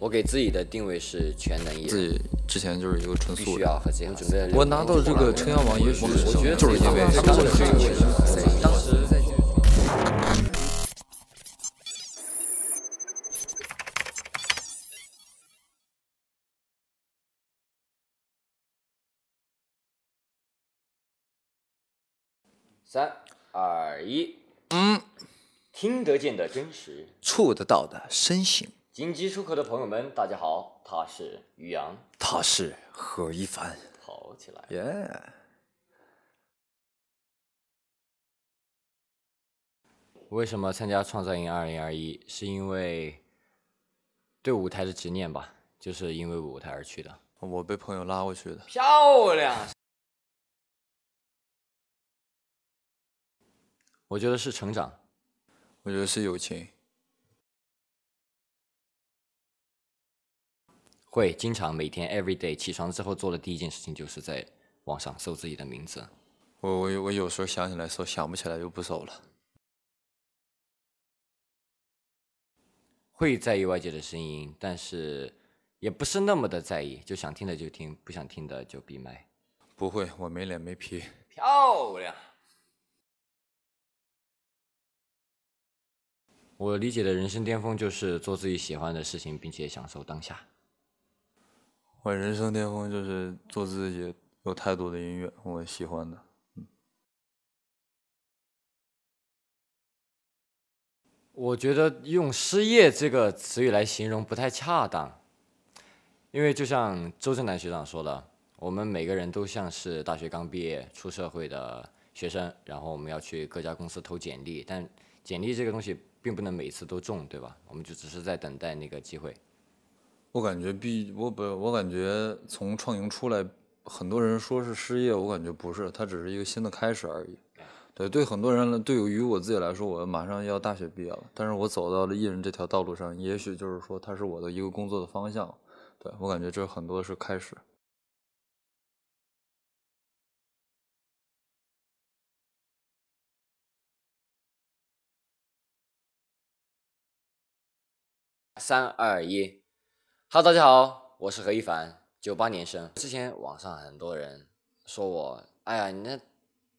我给自己的定位是全能自己之前就是一个纯素。必要和准备。我拿到这个称友网，也许我觉得就是因为我的当时。在。三二一，嗯，听得见的真实，触得到的身形。紧急出口的朋友们，大家好，他是于洋，他是何一凡，跑起来，耶！为什么参加创造营二零二一？是因为对舞台的执念吧，就是因为舞台而去的。我被朋友拉过去的。漂亮！我觉得是成长，我觉得是友情。会经常每天 every day 起床之后做的第一件事情就是在网上搜自己的名字。我我我有时候想起来搜，想不起来就不搜了。会在意外界的声音，但是也不是那么的在意，就想听的就听，不想听的就闭麦。不会，我没脸没皮，漂亮。我理解的人生巅峰就是做自己喜欢的事情，并且享受当下。我人生巅峰就是做自己，有太多的音乐我喜欢的。我觉得用失业这个词语来形容不太恰当，因为就像周震南学长说的，我们每个人都像是大学刚毕业出社会的学生，然后我们要去各家公司投简历，但简历这个东西并不能每次都中，对吧？我们就只是在等待那个机会。我感觉毕我不我感觉从创营出来，很多人说是失业，我感觉不是，它只是一个新的开始而已。对对，很多人对于我自己来说，我马上要大学毕业了，但是我走到了艺人这条道路上，也许就是说它是我的一个工作的方向。对我感觉这很多是开始。三二一。哈喽，大家好，我是何一凡，九八年生。之前网上很多人说我，哎呀，你那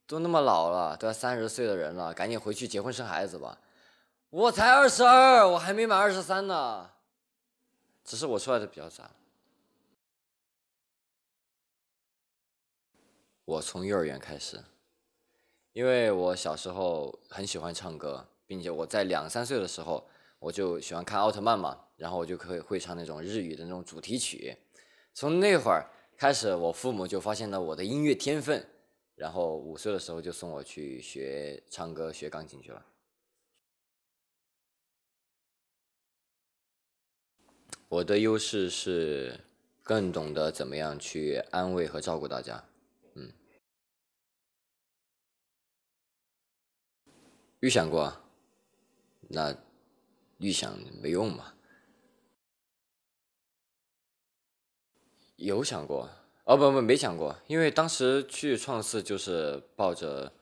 都那么老了，都要三十岁的人了，赶紧回去结婚生孩子吧。我才二十二，我还没满二十三呢。只是我出来的比较早。我从幼儿园开始，因为我小时候很喜欢唱歌，并且我在两三岁的时候。我就喜欢看奥特曼嘛，然后我就可以会唱那种日语的那种主题曲。从那会儿开始，我父母就发现了我的音乐天分，然后五岁的时候就送我去学唱歌、学钢琴去了。我的优势是更懂得怎么样去安慰和照顾大家，嗯。预想过，那。预想没用嘛，有想过，哦不不没想过，因为当时去创世就是抱着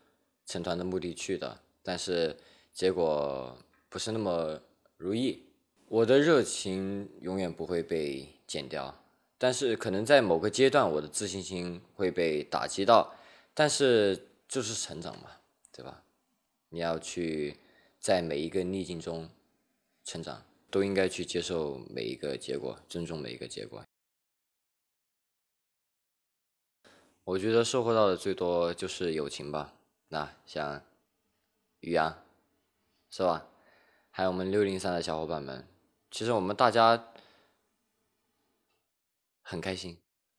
成团的目的去的，但是结果不是那么如意。我的热情永远不会被减掉，但是可能在某个阶段我的自信心会被打击到，但是就是成长嘛，对吧？你要去在每一个逆境中。成长都应该去接受每一个结果，尊重每一个结果。我觉得收获到的最多就是友情吧。那像于洋，是吧？还有我们六零三的小伙伴们，其实我们大家很开心，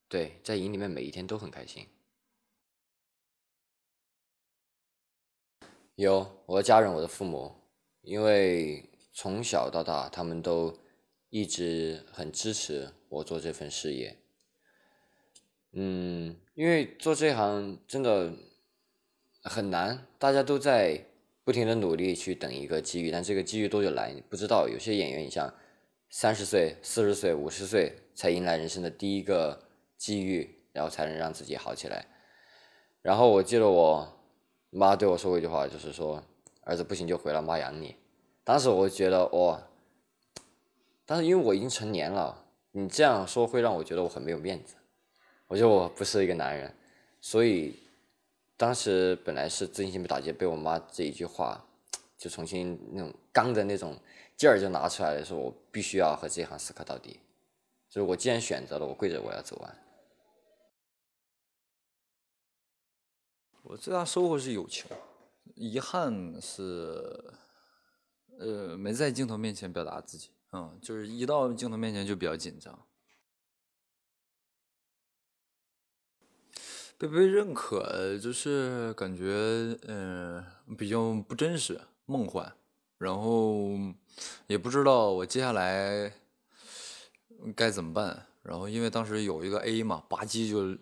对，在营里面每一天都很开心。有我的家人，我的父母，因为。从小到大，他们都一直很支持我做这份事业。嗯，因为做这行真的很难，大家都在不停的努力去等一个机遇，但这个机遇多久来你不知道。有些演员你像三十岁、四十岁、五十岁才迎来人生的第一个机遇，然后才能让自己好起来。然后我记得我妈对我说过一句话，就是说：“儿子不行就回来，妈养你。”当时我觉得哇，但是因为我已经成年了，你这样说会让我觉得我很没有面子，我觉得我不是一个男人，所以当时本来是自信心被打击，被我妈这一句话就重新那种刚的那种劲儿就拿出来的时候，我必须要和这行死磕到底，就是我既然选择了，我跪着我要走完。我最大收获是友情，遗憾是。呃，没在镜头面前表达自己，嗯，就是一到镜头面前就比较紧张。被被认可，就是感觉，嗯，比较不真实，梦幻。然后也不知道我接下来该怎么办。然后因为当时有一个 A 嘛，吧唧就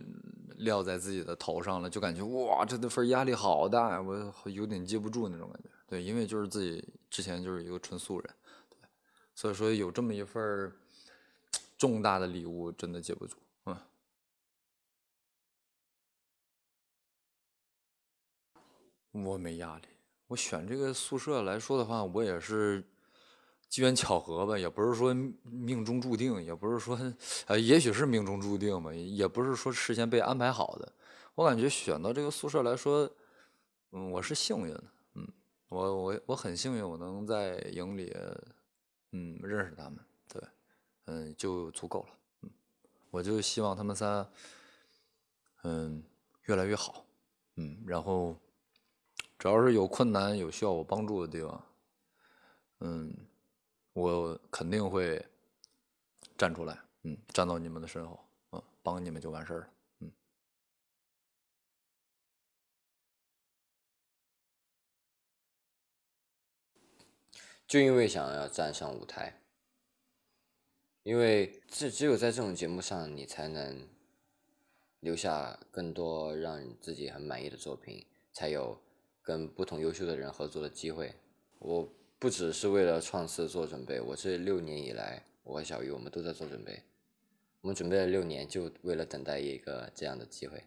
撂在自己的头上了，就感觉哇，这的分压力好大，我有点接不住那种感觉。对，因为就是自己之前就是一个纯素人，对，所以说有这么一份重大的礼物，真的接不住，嗯。我没压力，我选这个宿舍来说的话，我也是机缘巧合吧，也不是说命中注定，也不是说，呃，也许是命中注定吧，也不是说事先被安排好的。我感觉选到这个宿舍来说，嗯，我是幸运的。我我我很幸运，我能在营里，嗯，认识他们，对，嗯，就足够了，嗯，我就希望他们仨，嗯，越来越好，嗯，然后，只要是有困难有需要我帮助的地方，嗯，我肯定会站出来，嗯，站到你们的身后，嗯，帮你们就完事儿了。就因为想要站上舞台，因为只只有在这种节目上，你才能留下更多让自己很满意的作品，才有跟不同优秀的人合作的机会。我不只是为了创世做准备，我这六年以来我和小鱼我们都在做准备，我们准备了六年，就为了等待一个这样的机会。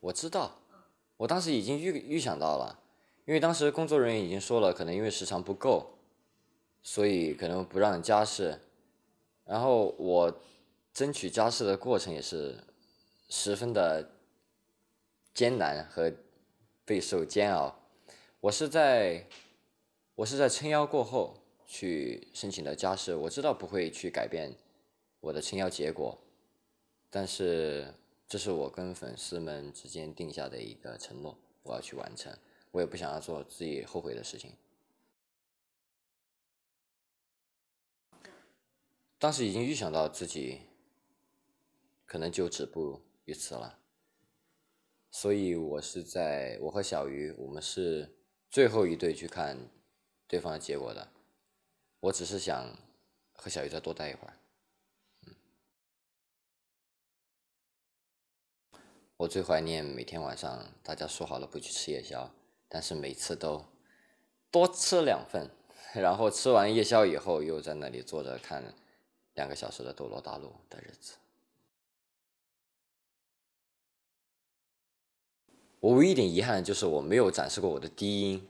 我知道。我当时已经预预想到了，因为当时工作人员已经说了，可能因为时长不够，所以可能不让加试。然后我争取加试的过程也是十分的艰难和备受煎熬。我是在我是在撑腰过后去申请的加试，我知道不会去改变我的撑腰结果，但是。这是我跟粉丝们之间定下的一个承诺，我要去完成，我也不想要做自己后悔的事情。当时已经预想到自己可能就止步于此了，所以我是在我和小鱼，我们是最后一队去看对方的结果的，我只是想和小鱼再多待一会儿。我最怀念每天晚上大家说好了不去吃夜宵，但是每次都多吃两份，然后吃完夜宵以后又在那里坐着看两个小时的《斗罗大陆》的日子。我唯一一点遗憾就是我没有展示过我的低音，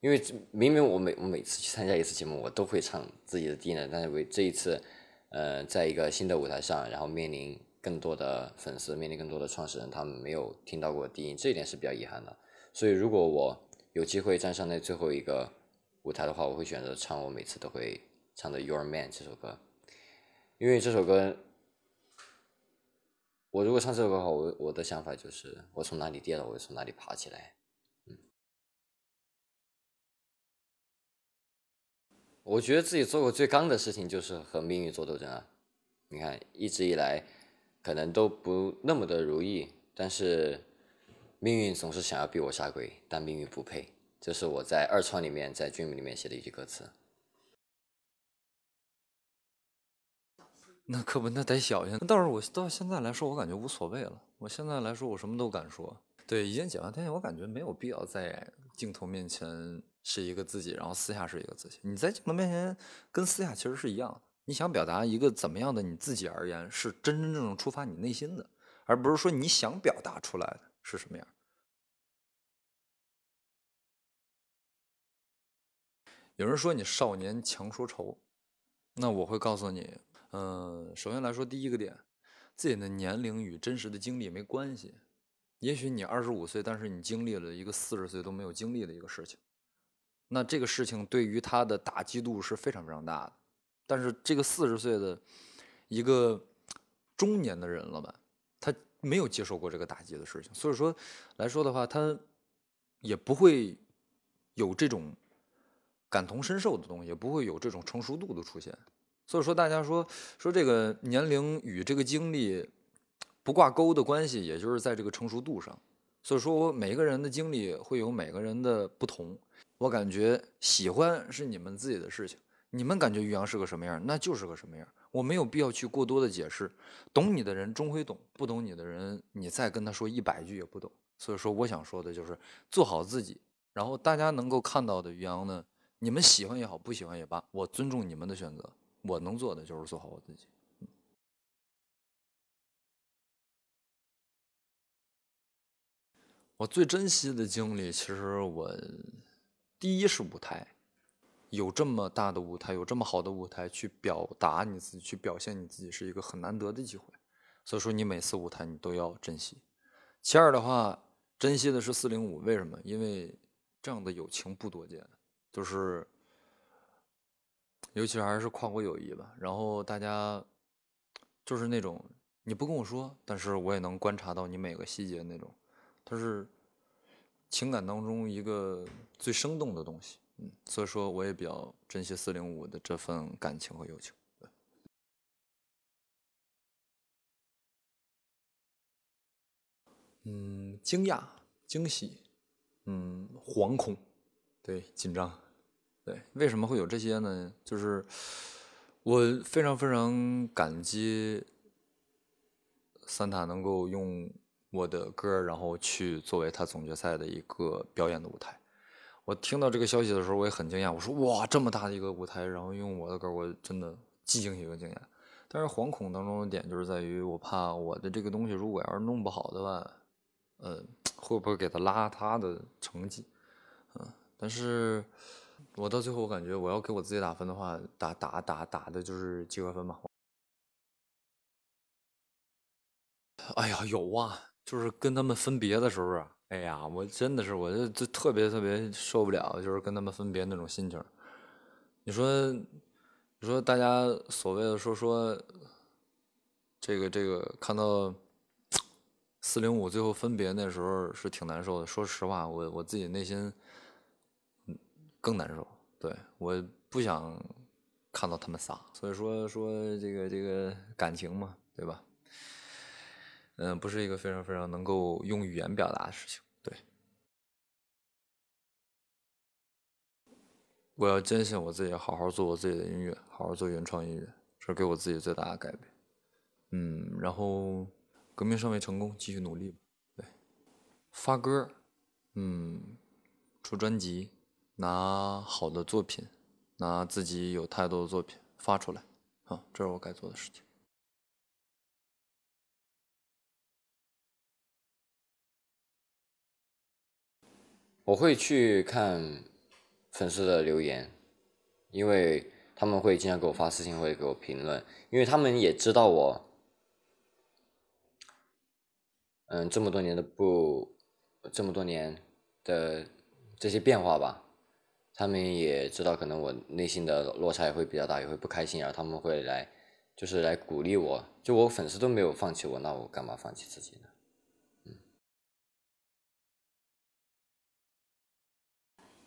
因为明明我每我每次去参加一次节目，我都会唱自己的低音的，但是为这一次，呃，在一个新的舞台上，然后面临。更多的粉丝面临更多的创始人，他们没有听到过低音，这一点是比较遗憾的。所以，如果我有机会站上那最后一个舞台的话，我会选择唱我每次都会唱的《Your Man》这首歌，因为这首歌，我如果唱这首歌的话，我我的想法就是，我从哪里跌倒，我就从哪里爬起来。嗯，我觉得自己做过最刚的事情就是和命运做斗争啊！你看，一直以来。可能都不那么的如意，但是命运总是想要逼我下跪，但命运不配。这是我在二创里面，在 dream 里面写的一句歌词。那可不，那得小心。那倒是，我到现在来说，我感觉无所谓了。我现在来说，我什么都敢说。对，已经解放天性，我感觉没有必要在镜头面前是一个自己，然后私下是一个自己。你在镜头面前跟私下其实是一样的。你想表达一个怎么样的你自己而言，是真真正正触发你内心的，而不是说你想表达出来的是什么样。有人说你少年强说愁，那我会告诉你，嗯，首先来说第一个点，自己的年龄与真实的经历没关系。也许你二十五岁，但是你经历了一个四十岁都没有经历的一个事情，那这个事情对于他的打击度是非常非常大的。但是这个四十岁的一个中年的人了吧，他没有接受过这个打击的事情，所以说来说的话，他也不会有这种感同身受的东西，也不会有这种成熟度的出现。所以说大家说说这个年龄与这个经历不挂钩的关系，也就是在这个成熟度上。所以说我每个人的经历会有每个人的不同，我感觉喜欢是你们自己的事情。你们感觉于洋是个什么样，那就是个什么样。我没有必要去过多的解释，懂你的人终会懂，不懂你的人，你再跟他说一百句也不懂。所以说，我想说的就是做好自己。然后大家能够看到的于洋呢，你们喜欢也好，不喜欢也罢，我尊重你们的选择。我能做的就是做好我自己。我最珍惜的经历，其实我第一是舞台。有这么大的舞台，有这么好的舞台去表达你自己，去表现你自己，是一个很难得的机会。所以说，你每次舞台你都要珍惜。其二的话，珍惜的是四零五，为什么？因为这样的友情不多见，就是，尤其还是跨国友谊吧。然后大家就是那种你不跟我说，但是我也能观察到你每个细节那种，它是情感当中一个最生动的东西。所以说，我也比较珍惜四零五的这份感情和友情。嗯，惊讶、惊喜，嗯，惶恐，对，紧张，对。为什么会有这些呢？就是我非常非常感激三塔能够用我的歌，然后去作为他总决赛的一个表演的舞台。我听到这个消息的时候，我也很惊讶。我说：“哇，这么大的一个舞台，然后用我的歌，我真的既惊喜又惊讶。”但是惶恐当中的点就是在于，我怕我的这个东西如果要是弄不好的话，嗯，会不会给他拉他的成绩？嗯，但是，我到最后我感觉，我要给我自己打分的话，打打打打的就是及格分吧。哎呀，有啊，就是跟他们分别的时候啊。哎呀，我真的是，我就就特别特别受不了，就是跟他们分别那种心情你说，你说大家所谓的说说，这个这个看到四零五最后分别那时候是挺难受的。说实话，我我自己内心更难受。对，我不想看到他们仨，所以说说这个这个感情嘛，对吧？嗯，不是一个非常非常能够用语言表达的事情。对，我要坚信我自己，好好做我自己的音乐，好好做原创音乐，这是给我自己最大的改变。嗯，然后革命尚未成功，继续努力吧。对，发歌，嗯，出专辑，拿好的作品，拿自己有太多的作品发出来，啊，这是我该做的事情。我会去看粉丝的留言，因为他们会经常给我发私信，会给我评论，因为他们也知道我，嗯，这么多年的不，这么多年的这些变化吧，他们也知道可能我内心的落差也会比较大，也会不开心，然后他们会来，就是来鼓励我，就我粉丝都没有放弃我，那我干嘛放弃自己呢？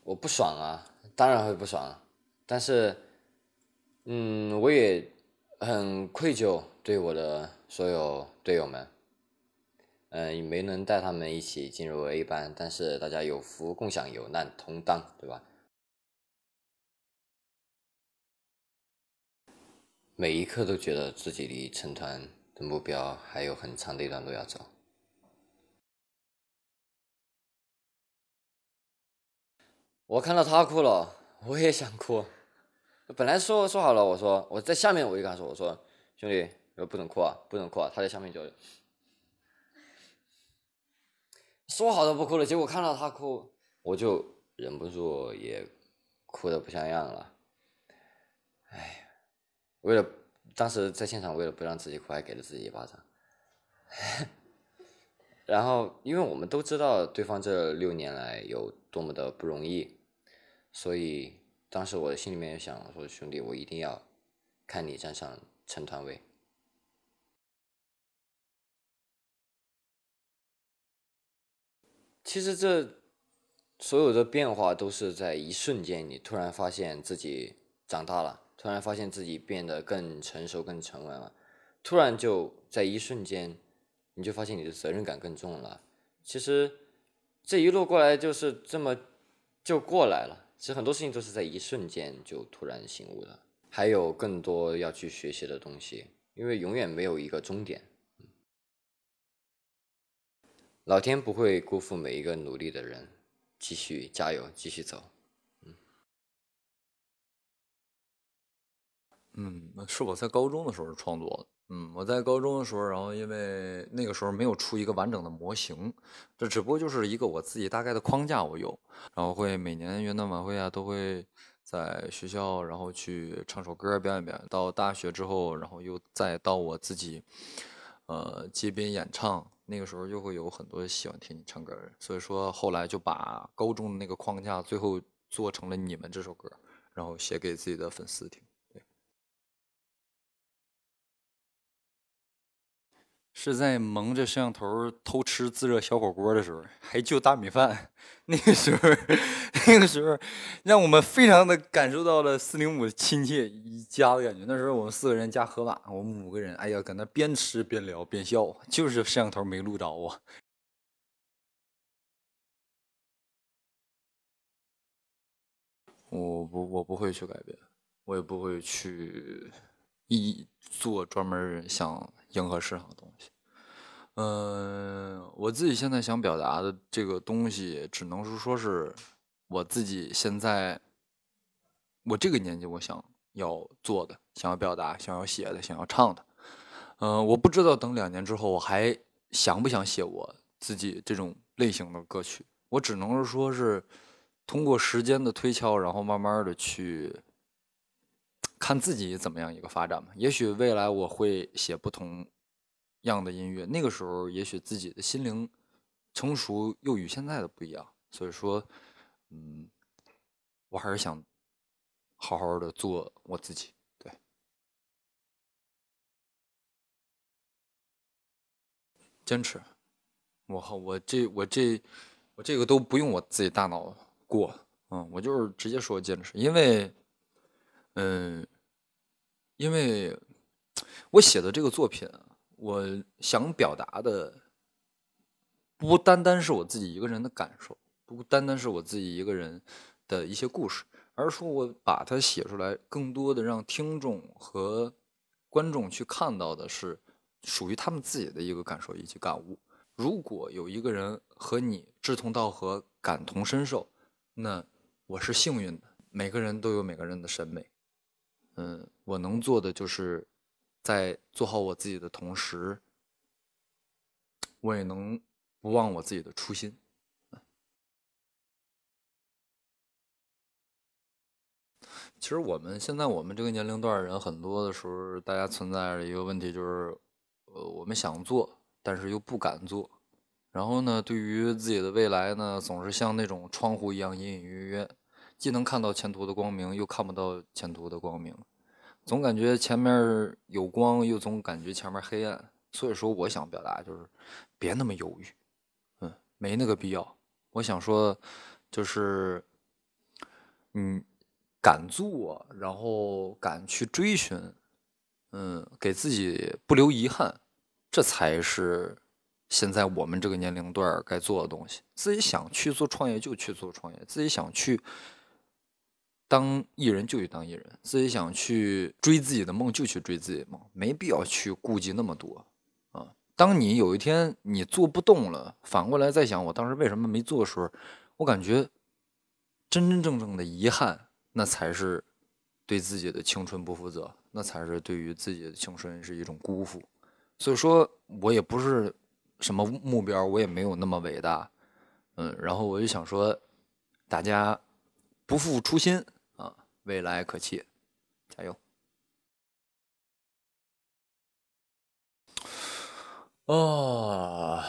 我不爽啊，当然会不爽，但是，嗯，我也很愧疚对我的所有队友们，嗯，没能带他们一起进入 A 班，但是大家有福共享，有难同当，对吧？每一刻都觉得自己离成团的目标还有很长的一段路要走。我看到他哭了，我也想哭。本来说说好了，我说我在下面，我就跟他说：“我说兄弟，不准哭啊，不准哭啊。”他在下面就说好的不哭了。结果看到他哭，我就忍不住也哭的不像样了。哎，为了当时在现场，为了不让自己哭，还给了自己一巴掌。然后，因为我们都知道对方这六年来有多么的不容易。所以当时我的心里面想说：“兄弟，我一定要看你站上成团位。”其实这所有的变化都是在一瞬间，你突然发现自己长大了，突然发现自己变得更成熟、更沉稳了，突然就在一瞬间，你就发现你的责任感更重了。其实这一路过来就是这么就过来了。其实很多事情都是在一瞬间就突然醒悟的，还有更多要去学习的东西，因为永远没有一个终点。老天不会辜负每一个努力的人，继续加油，继续走。嗯，嗯，那是我在高中的时候创作的？嗯，我在高中的时候，然后因为那个时候没有出一个完整的模型，这只不过就是一个我自己大概的框架，我有，然后会每年元旦晚会啊，都会在学校然后去唱首歌表演表演。到大学之后，然后又再到我自己，呃，街边演唱，那个时候又会有很多喜欢听你唱歌人。所以说，后来就把高中的那个框架最后做成了你们这首歌，然后写给自己的粉丝听。是在蒙着摄像头偷吃自热小火锅的时候，还就大米饭。那个时候，那个时候，让我们非常的感受到了四零五亲切一家的感觉。那时候我们四个人加河马，我们五个人，哎呀，搁那边吃边聊边笑，就是摄像头没录着啊。我不，我不会去改变，我也不会去。一做专门想迎合市场的东西，嗯，我自己现在想表达的这个东西，只能是说是我自己现在我这个年纪，我想要做的，想要表达，想要写的，想要唱的，嗯，我不知道等两年之后我还想不想写我自己这种类型的歌曲，我只能是说是通过时间的推敲，然后慢慢的去。看自己怎么样一个发展嘛？也许未来我会写不同样的音乐，那个时候也许自己的心灵成熟又与现在的不一样。所以说，嗯，我还是想好好的做我自己。对，坚持。我好，我这我这我这个都不用我自己大脑过，嗯，我就是直接说坚持，因为。嗯，因为我写的这个作品，我想表达的不单单是我自己一个人的感受，不单单是我自己一个人的一些故事，而是说我把它写出来，更多的让听众和观众去看到的是属于他们自己的一个感受以及感悟。如果有一个人和你志同道合、感同身受，那我是幸运的。每个人都有每个人的审美。嗯，我能做的就是，在做好我自己的同时，我也能不忘我自己的初心。其实我们现在我们这个年龄段的人，很多的时候，大家存在着一个问题，就是，呃，我们想做，但是又不敢做。然后呢，对于自己的未来呢，总是像那种窗户一样隐隐约约。既能看到前途的光明，又看不到前途的光明，总感觉前面有光，又总感觉前面黑暗。所以说，我想表达就是，别那么犹豫，嗯，没那个必要。我想说，就是，嗯，敢做，然后敢去追寻，嗯，给自己不留遗憾，这才是现在我们这个年龄段该做的东西。自己想去做创业就去做创业，自己想去。当艺人就去当艺人，自己想去追自己的梦就去追自己的梦，没必要去顾及那么多啊！当你有一天你做不动了，反过来再想我当时为什么没做的时候，我感觉真真正正的遗憾，那才是对自己的青春不负责，那才是对于自己的青春是一种辜负。所以说，我也不是什么目标，我也没有那么伟大，嗯，然后我就想说，大家不负初心。未来可期，加油！哦，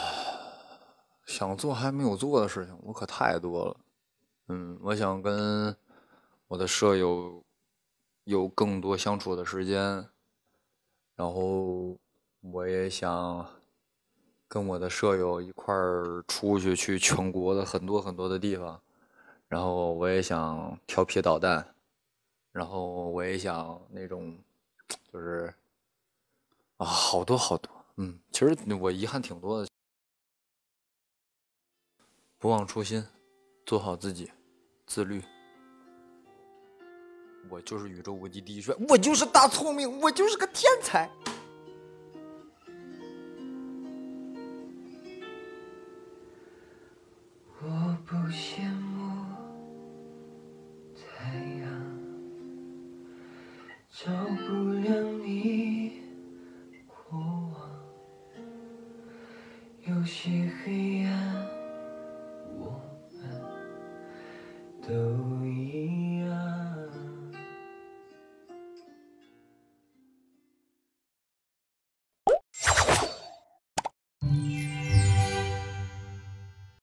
想做还没有做的事情，我可太多了。嗯，我想跟我的舍友有更多相处的时间，然后我也想跟我的舍友一块儿出去去全国的很多很多的地方，然后我也想调皮捣蛋。然后我也想那种，就是啊，好多好多，嗯，其实我遗憾挺多的。不忘初心，做好自己，自律。我就是宇宙无敌第一帅，我就是大聪明，我就是个天才。